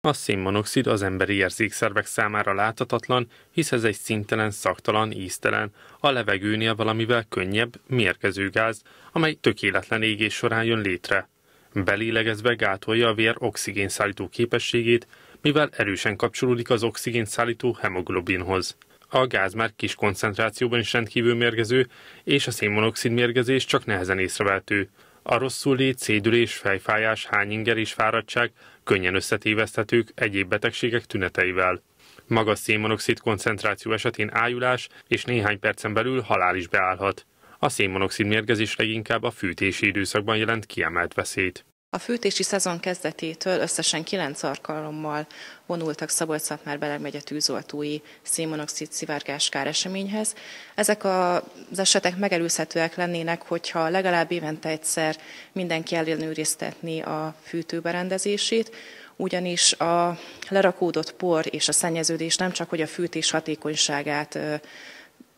A szénmonoxid az emberi érzékszervek számára láthatatlan, hisz ez egy szintelen, szaktalan, íztelen, a levegőnél valamivel könnyebb, mérkező gáz, amely tökéletlen égés során jön létre. Belélegezve gátolja a vér oxigénszállító képességét, mivel erősen kapcsolódik az oxigénszállító hemoglobinhoz. A gáz már kis koncentrációban is rendkívül mérgező, és a szénmonoxid mérgezés csak nehezen észrevehető. A rosszul lét, szédülés, fejfájás, hányinger és fáradtság könnyen összetéveszthetők egyéb betegségek tüneteivel. Magas szénmonoxid koncentráció esetén ájulás és néhány percen belül halál is beállhat. A szénmonoxid mérgezés leginkább a fűtési időszakban jelent kiemelt veszélyt. A fűtési szezon kezdetétől összesen kilenc alkalommal vonultak szabolcs már belegmegye tűzoltói szénmonoxid szivárgás káreseményhez. Ezek az esetek megelőzhetőek lennének, hogyha legalább évente egyszer mindenki ellenőriztetni a fűtőberendezését, ugyanis a lerakódott por és a szennyeződés nem csak, hogy a fűtés hatékonyságát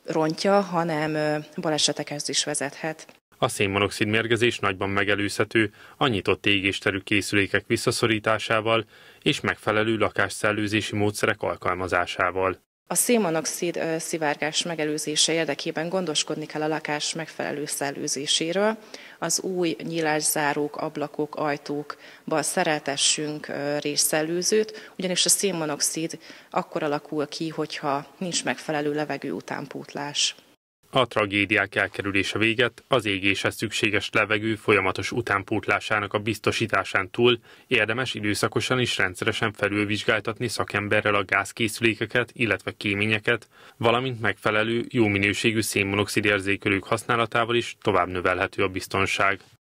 rontja, hanem balesetekhez is vezethet. A szénmonoxid mérgezés nagyban megelőzhető a nyitott égésterű készülékek visszaszorításával és megfelelő lakásszellőzési módszerek alkalmazásával. A szénmonoxid szivárgás megelőzése érdekében gondoskodni kell a lakás megfelelő szellőzéséről. Az új nyílászárók, ablakok, ajtókba szereltessünk részszellőzőt, ugyanis a szénmonoxid akkor alakul ki, hogyha nincs megfelelő levegő utánpótlás a tragédiák elkerülése véget az égéshez szükséges levegő folyamatos utánpótlásának a biztosításán túl érdemes időszakosan is rendszeresen felülvizsgáltatni szakemberrel a gázkészülékeket, illetve kéményeket, valamint megfelelő, jó minőségű szénmonoxid érzékelők használatával is tovább növelhető a biztonság.